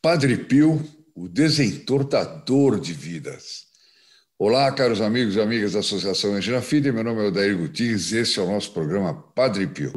Padre Pio, o desentortador de vidas. Olá, caros amigos e amigas da Associação Angina Fide, meu nome é Odair Gutierrez e esse é o nosso programa Padre Pio.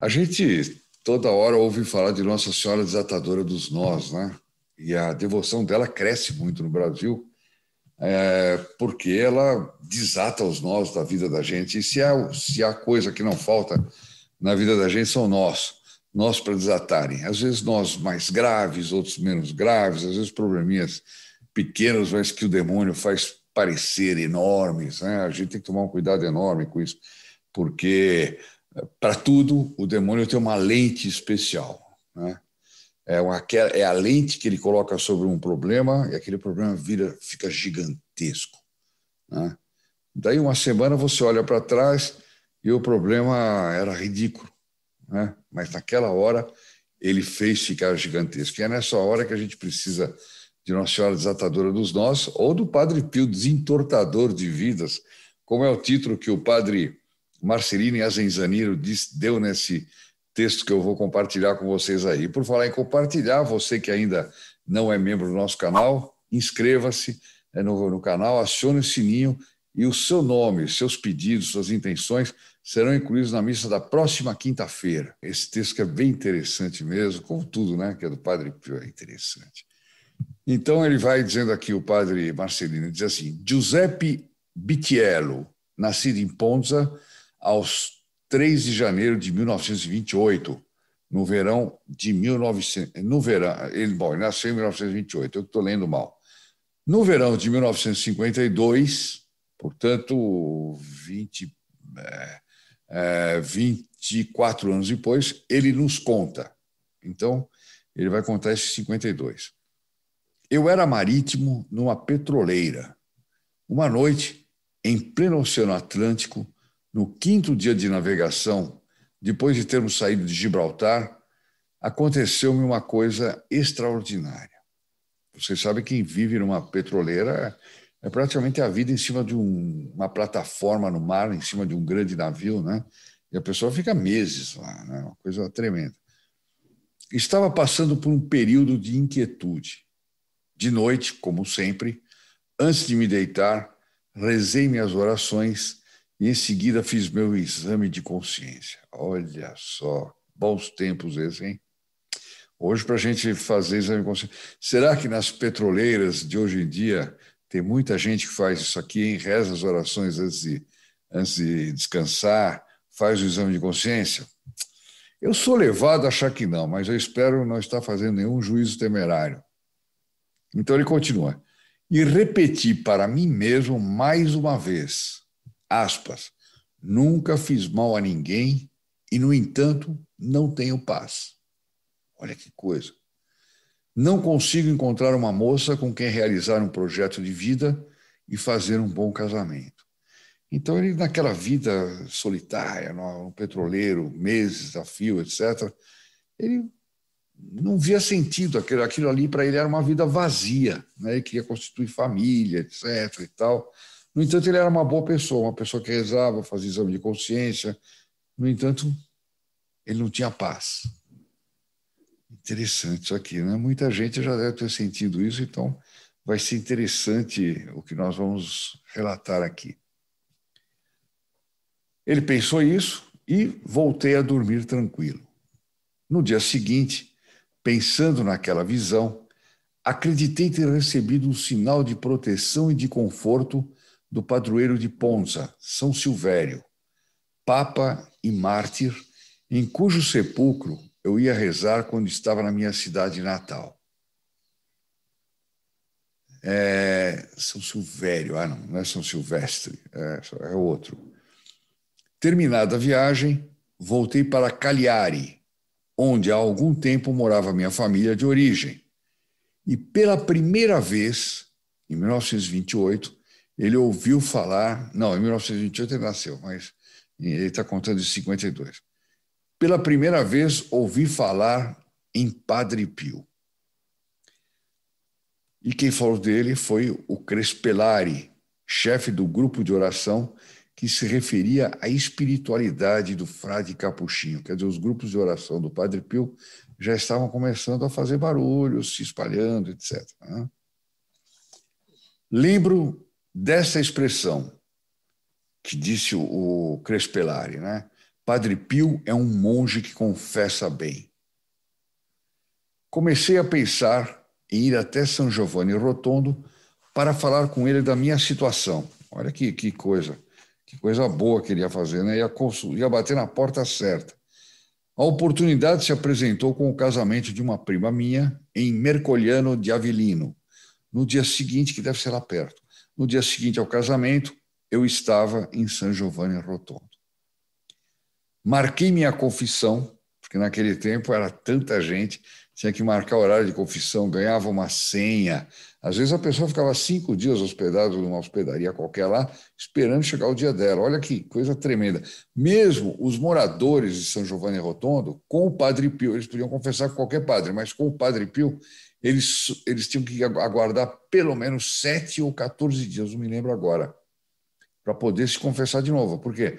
A gente toda hora ouve falar de Nossa Senhora Desatadora dos Nós, né? E a devoção dela cresce muito no Brasil é, porque ela desata os nós da vida da gente. E se há, se há coisa que não falta na vida da gente, são nós. Nós para desatarem. Às vezes nós mais graves, outros menos graves, às vezes probleminhas pequenas mas que o demônio faz parecer enormes. Né? A gente tem que tomar um cuidado enorme com isso, porque eh, para tudo o demônio tem uma lente especial. Né? é, uma, é, é a lente que ele coloca sobre um problema e aquele problema vira, fica gigantesco. Né? Daí, uma semana, você olha para trás e o problema era ridículo. Né? Mas, naquela hora, ele fez ficar gigantesco. E é nessa hora que a gente precisa de Nossa Senhora Desatadora dos Nós ou do Padre Pio Desentortador de Vidas, como é o título que o padre Marcelino Azenzaniro deu nesse texto que eu vou compartilhar com vocês aí. Por falar em compartilhar, você que ainda não é membro do nosso canal, inscreva-se é, no, no canal, acione o sininho e o seu nome, seus pedidos, suas intenções serão incluídos na missa da próxima quinta-feira. Esse texto que é bem interessante mesmo, como tudo, né? Que é do Padre Pio, é interessante. Então ele vai dizendo aqui, o Padre Marcelino diz assim, Giuseppe Bitiello, nascido em Ponza, aos 3 de janeiro de 1928, no verão de 1900, no verão, ele, bom, ele nasceu em 1928, eu estou lendo mal. No verão de 1952, portanto, 20, é, é, 24 anos depois, ele nos conta. Então, ele vai contar esse 52. Eu era marítimo numa petroleira. Uma noite, em pleno Oceano Atlântico, no quinto dia de navegação, depois de termos saído de Gibraltar, aconteceu-me uma coisa extraordinária. Vocês sabem que quem vive numa petroleira é praticamente a vida em cima de um, uma plataforma no mar, em cima de um grande navio, né? E a pessoa fica meses lá, né? Uma coisa tremenda. Estava passando por um período de inquietude. De noite, como sempre, antes de me deitar, rezei minhas orações e em seguida fiz meu exame de consciência. Olha só, bons tempos esses, hein? Hoje, para a gente fazer exame de consciência. Será que nas petroleiras de hoje em dia tem muita gente que faz isso aqui, hein? Reza as orações antes de, antes de descansar, faz o exame de consciência? Eu sou levado a achar que não, mas eu espero não estar fazendo nenhum juízo temerário. Então ele continua. E repeti para mim mesmo mais uma vez aspas, nunca fiz mal a ninguém e, no entanto, não tenho paz. Olha que coisa. Não consigo encontrar uma moça com quem realizar um projeto de vida e fazer um bom casamento. Então, ele, naquela vida solitária, no petroleiro, meses a fio, etc., ele não via sentido. Aquilo, aquilo ali, para ele, era uma vida vazia. Né? Ele queria constituir família, etc. e tal. No entanto, ele era uma boa pessoa, uma pessoa que rezava, fazia exame de consciência. No entanto, ele não tinha paz. Interessante isso aqui, né? Muita gente já deve ter sentido isso, então vai ser interessante o que nós vamos relatar aqui. Ele pensou isso e voltei a dormir tranquilo. No dia seguinte, pensando naquela visão, acreditei ter recebido um sinal de proteção e de conforto do padroeiro de Ponza, São Silvério, papa e mártir, em cujo sepulcro eu ia rezar quando estava na minha cidade natal. É, São Silvério, ah não, não é São Silvestre, é, é outro. Terminada a viagem, voltei para Cagliari, onde há algum tempo morava minha família de origem. E pela primeira vez, em 1928, ele ouviu falar, não, em 1928 ele nasceu, mas ele está contando de 52. Pela primeira vez ouvi falar em Padre Pio. E quem falou dele foi o Crespellari, chefe do grupo de oração que se referia à espiritualidade do frade capuchinho. Quer dizer, os grupos de oração do Padre Pio já estavam começando a fazer barulho, se espalhando, etc. Né? Lembro dessa expressão que disse o, Crespelari, Crespellari, né? Padre Pio é um monge que confessa bem. Comecei a pensar em ir até São Giovanni Rotondo para falar com ele da minha situação. Olha que, que coisa, que coisa boa que ele ia fazer, né? Ia, ia bater na porta certa. A oportunidade se apresentou com o casamento de uma prima minha em Mercoliano de Avilino, no dia seguinte, que deve ser lá perto. No dia seguinte ao casamento, eu estava em San Giovanni Rotondo. Marquei minha confissão, porque naquele tempo era tanta gente, tinha que marcar horário de confissão, ganhava uma senha. Às vezes a pessoa ficava cinco dias hospedada numa hospedaria qualquer lá, esperando chegar o dia dela. Olha que coisa tremenda. Mesmo os moradores de São Giovanni Rotondo, com o Padre Pio, eles podiam confessar com qualquer padre, mas com o Padre Pio, eles, eles tinham que aguardar pelo menos 7 ou 14 dias, não me lembro agora, para poder se confessar de novo. Porque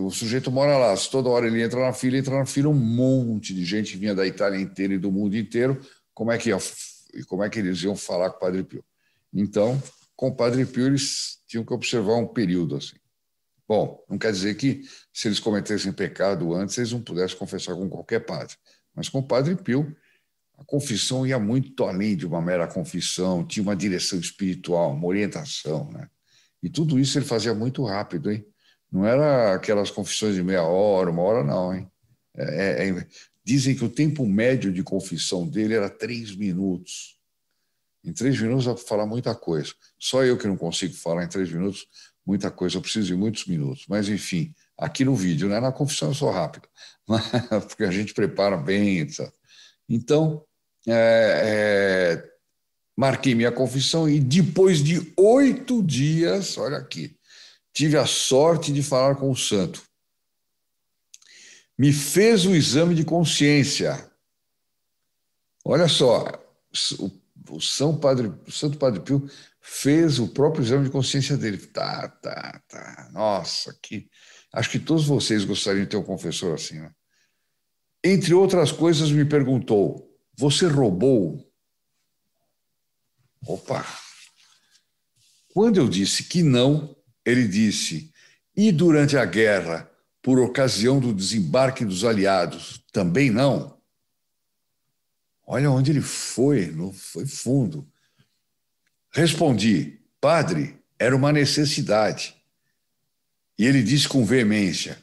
O sujeito mora lá, se toda hora ele entra na fila, entra na fila um monte de gente vinha da Itália inteira e do mundo inteiro. Como é que, ia, como é que eles iam falar com o Padre Pio? Então, com o Padre Pio, eles tinham que observar um período assim. Bom, não quer dizer que se eles cometessem pecado antes, eles não pudessem confessar com qualquer padre. Mas com o Padre Pio, a confissão ia muito além de uma mera confissão, tinha uma direção espiritual, uma orientação, né? E tudo isso ele fazia muito rápido, hein? Não era aquelas confissões de meia hora, uma hora, não, hein? É, é, é dizem que o tempo médio de confissão dele era três minutos. Em três minutos dá para falar muita coisa. Só eu que não consigo falar em três minutos muita coisa, eu preciso de muitos minutos. Mas, enfim, aqui no vídeo, né? na confissão eu sou rápido, porque a gente prepara bem, sabe? Então, é, é, marquei minha confissão e depois de oito dias, olha aqui, tive a sorte de falar com o santo. Me fez o exame de consciência. Olha só, o, o São Padre, o Santo Padre Pio fez o próprio exame de consciência dele. Tá, tá, tá. Nossa, que. Acho que todos vocês gostariam de ter um confessor assim, né? entre outras coisas, me perguntou: Você roubou? Opa! Quando eu disse que não, ele disse: E durante a guerra, por ocasião do desembarque dos aliados, também não? Olha onde ele foi, não foi fundo. Respondi: Padre, era uma necessidade. E ele disse com veemência: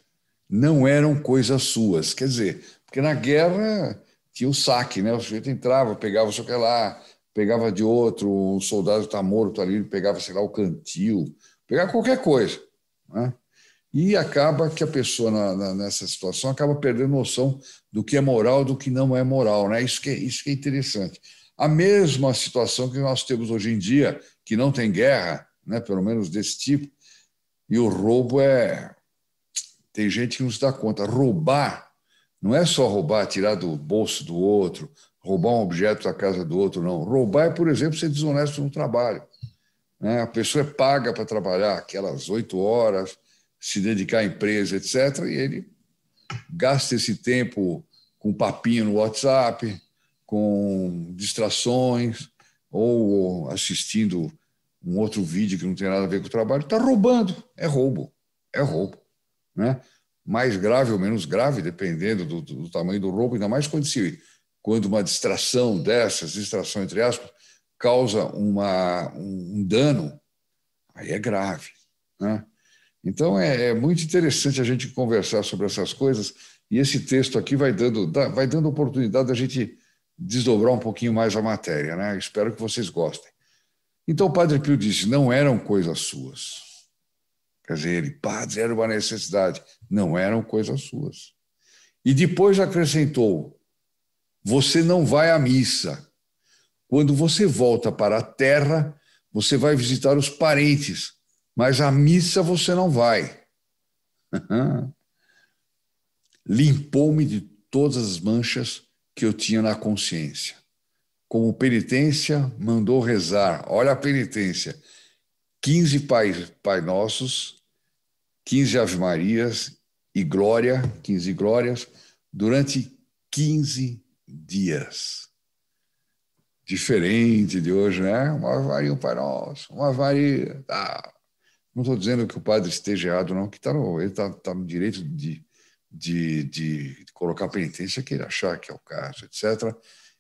Não eram coisas suas. Quer dizer, porque na guerra tinha o saque, né? O sujeito entrava, pegava o que lá, pegava de outro, o um soldado está morto ali, ele pegava, sei lá, o cantil, pegava qualquer coisa. Né? E acaba que a pessoa na, na, nessa situação acaba perdendo noção do que é moral do que não é moral. Né? Isso, que, é, isso que é interessante. A mesma situação que nós temos hoje em dia, que não tem guerra, né? pelo menos desse tipo, e o roubo é. Tem gente que não se dá conta. Roubar não é só roubar, tirar do bolso do outro, roubar um objeto da casa do outro, não. Roubar é, por exemplo, ser desonesto no trabalho. Né? A pessoa é paga para trabalhar aquelas oito horas, se dedicar à empresa, etc., e ele gasta esse tempo com papinho no WhatsApp, com distrações, ou assistindo um outro vídeo que não tem nada a ver com o trabalho, está roubando. É roubo, é roubo. Né? mais grave ou menos grave, dependendo do, do, tamanho do roubo, ainda mais quando, se, quando uma distração dessas, distração entre aspas, causa uma, um, dano, aí é grave. Né? Então é, é, muito interessante a gente conversar sobre essas coisas e esse texto aqui vai dando, vai dando oportunidade da gente desdobrar um pouquinho mais a matéria. Né? Espero que vocês gostem. Então, o Padre Pio disse: não eram coisas suas Quer dizer, ele, padre, era uma necessidade. Não eram coisas suas. E depois acrescentou: você não vai à missa. Quando você volta para a terra, você vai visitar os parentes, mas à missa você não vai. Limpou-me de todas as manchas que eu tinha na consciência. Como penitência, mandou rezar. Olha a penitência 15 Pai, Pai Nossos, 15 Ave Marias e Glória, 15 Glórias, durante 15 dias. Diferente de hoje, né? Uma varia um Pai Nosso, uma varia. Ah, tá. não estou dizendo que o padre esteja errado, não, que tá no, ele está tá no direito de, de, de colocar penitência que ele achar que é o caso, etc.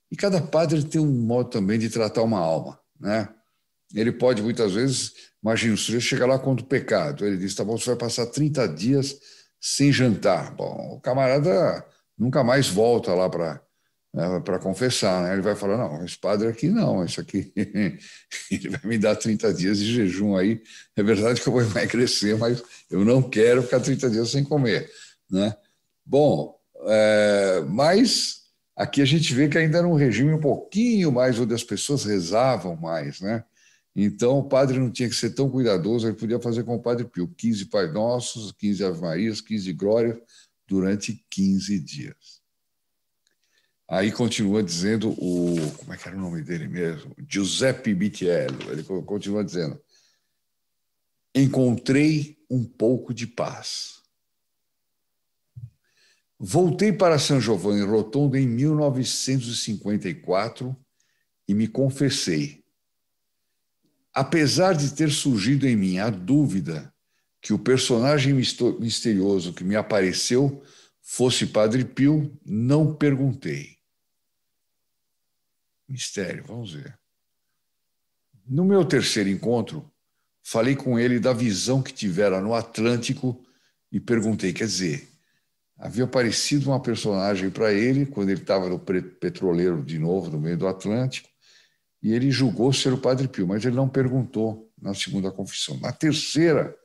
E cada padre tem um modo também de tratar uma alma, né? ele pode muitas vezes, imagina, o sujeito chega lá contra o pecado, ele diz, tá bom, você vai passar 30 dias sem jantar. Bom, o camarada nunca mais volta lá para né, para confessar, né? Ele vai falar, não, esse padre aqui não, isso aqui ele vai me dar 30 dias de jejum aí. É verdade que eu vou emagrecer, mas eu não quero ficar 30 dias sem comer, né? Bom, é, mas aqui a gente vê que ainda era um regime um pouquinho mais onde as pessoas rezavam mais, né? Então, o padre não tinha que ser tão cuidadoso, ele podia fazer com o padre Pio 15 Pai Nossos, 15 Ave Marias, 15 Glórias, durante 15 dias. Aí continua dizendo o. Como é que era o nome dele mesmo? Giuseppe Bitiello. Ele continua dizendo: Encontrei um pouco de paz. Voltei para São Giovanni Rotondo em 1954 e me confessei apesar de ter surgido em mim a dúvida que o personagem misterioso que me apareceu fosse Padre Pio, não perguntei. Mistério, vamos ver. No meu terceiro encontro, falei com ele da visão que tivera no Atlântico e perguntei, quer dizer, havia aparecido uma personagem para ele quando ele estava no petroleiro de novo, no meio do Atlântico, e ele julgou ser o Padre Pio, mas ele não perguntou na segunda confissão. Na terceira,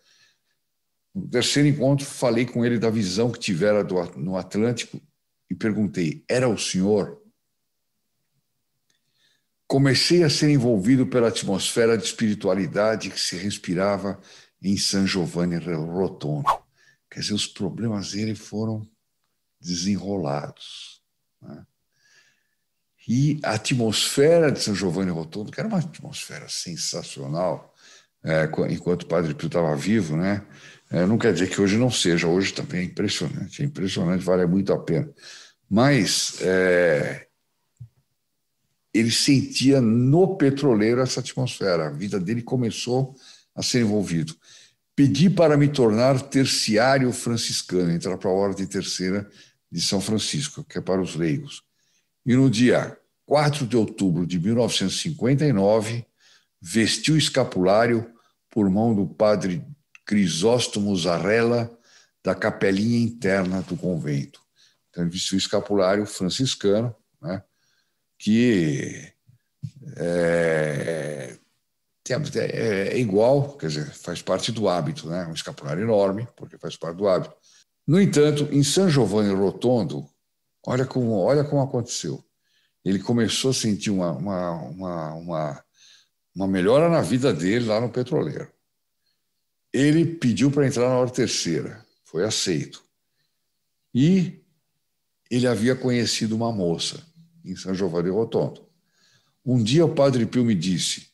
no terceiro encontro, falei com ele da visão que tivera do, no Atlântico e perguntei: era o senhor? Comecei a ser envolvido pela atmosfera de espiritualidade que se respirava em San Giovanni Rotondo. Quer dizer, os problemas dele foram desenrolados. Né? E a atmosfera de São Giovanni Rotondo, que era uma atmosfera sensacional, é, enquanto o Padre Pio estava vivo, né? É, não quer dizer que hoje não seja, hoje também é impressionante, é impressionante, vale muito a pena. Mas é, ele sentia no petroleiro essa atmosfera, a vida dele começou a ser envolvido. Pedi para me tornar terciário franciscano, entrar para a ordem terceira de São Francisco, que é para os leigos e no dia 4 de outubro de 1959, vestiu escapulário por mão do padre Crisóstomo Zarella da capelinha interna do convento. Então, ele vestiu escapulário franciscano, né, que é, é, é, igual, quer dizer, faz parte do hábito, né? um escapulário enorme, porque faz parte do hábito. No entanto, em San Giovanni Rotondo, Olha como, olha como aconteceu. Ele começou a sentir uma, uma, uma, uma, uma melhora na vida dele lá no petroleiro. Ele pediu para entrar na hora terceira, foi aceito. E ele havia conhecido uma moça em São de Rotondo. Um dia o padre Pio me disse: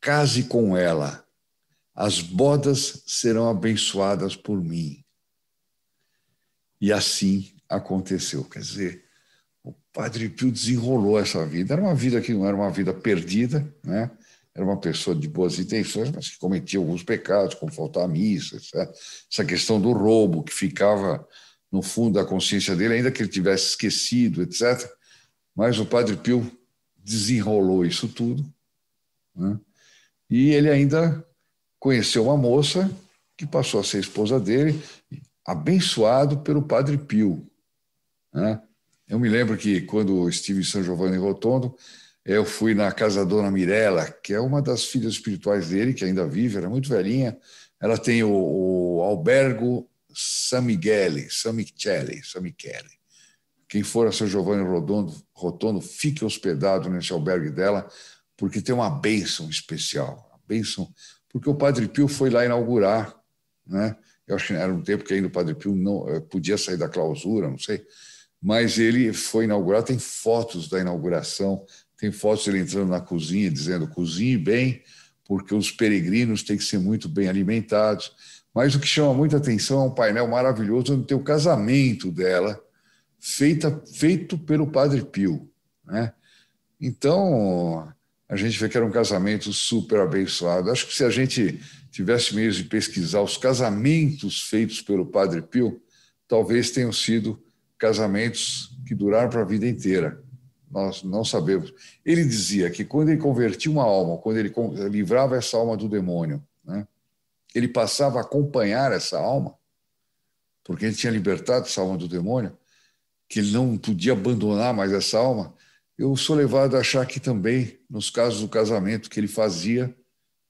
case com ela, as bodas serão abençoadas por mim. E assim aconteceu. Quer dizer, o Padre Pio desenrolou essa vida. Era uma vida que não era uma vida perdida, né? era uma pessoa de boas intenções, mas que cometia alguns pecados, como faltar à missa, etc. essa questão do roubo que ficava no fundo da consciência dele, ainda que ele tivesse esquecido, etc. Mas o Padre Pio desenrolou isso tudo. Né? E ele ainda conheceu uma moça que passou a ser esposa dele, abençoado pelo Padre Pio. Né? Eu me lembro que quando estive em São Giovanni Rotondo, eu fui na casa da dona Mirella, que é uma das filhas espirituais dele, que ainda vive, era é muito velhinha. Ela tem o, o albergo San Miguel, San Michele, San Michele. Quem for a São Giovanni Rotondo, Rotondo, fique hospedado nesse albergue dela, porque tem uma bênção especial. Uma bênção, porque o Padre Pio foi lá inaugurar, né? Eu acho que era um tempo que ainda o Padre Pio não eh, podia sair da clausura, não sei mas ele foi inaugurado. Tem fotos da inauguração, tem fotos ele entrando na cozinha dizendo: cozinhe bem, porque os peregrinos têm que ser muito bem alimentados. Mas o que chama muita atenção é um painel maravilhoso onde tem o casamento dela, feita, feito pelo Padre Pio. Né? Então, a gente vê que era um casamento super abençoado. Acho que se a gente tivesse meios de pesquisar os casamentos feitos pelo Padre Pio, talvez tenham sido casamentos que duraram para a vida inteira. Nós não sabemos. Ele dizia que quando ele convertia uma alma, quando ele livrava essa alma do demônio, né, ele passava a acompanhar essa alma, porque ele tinha libertado essa alma do demônio, que ele não podia abandonar mais essa alma. Eu sou levado a achar que também, nos casos do casamento que ele fazia,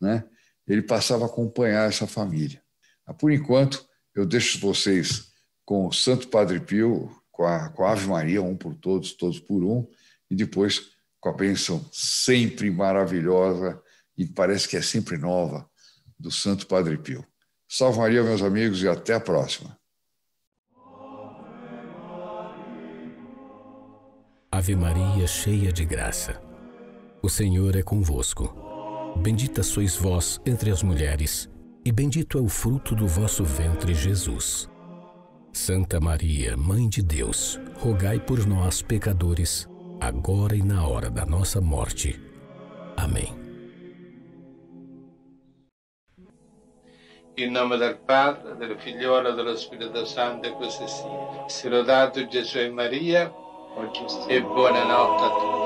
né, ele passava a acompanhar essa família. Por enquanto, eu deixo vocês com o Santo Padre Pio, com a, com a Ave Maria, um por todos, todos por um, e depois com a bênção sempre maravilhosa e parece que é sempre nova do Santo Padre Pio. Salve Maria, meus amigos, e até a próxima. Ave Maria, cheia de graça, o Senhor é convosco. Bendita sois vós entre as mulheres, e bendito é o fruto do vosso ventre, Jesus. Santa Maria, Mãe de Deus, rogai por nós, pecadores, agora e na hora da nossa morte. Amém. Em nome do Padre, do Filho e do Espírito Santo, e così sia. Jesus Sirodato e Maria, e buonanotte a todos.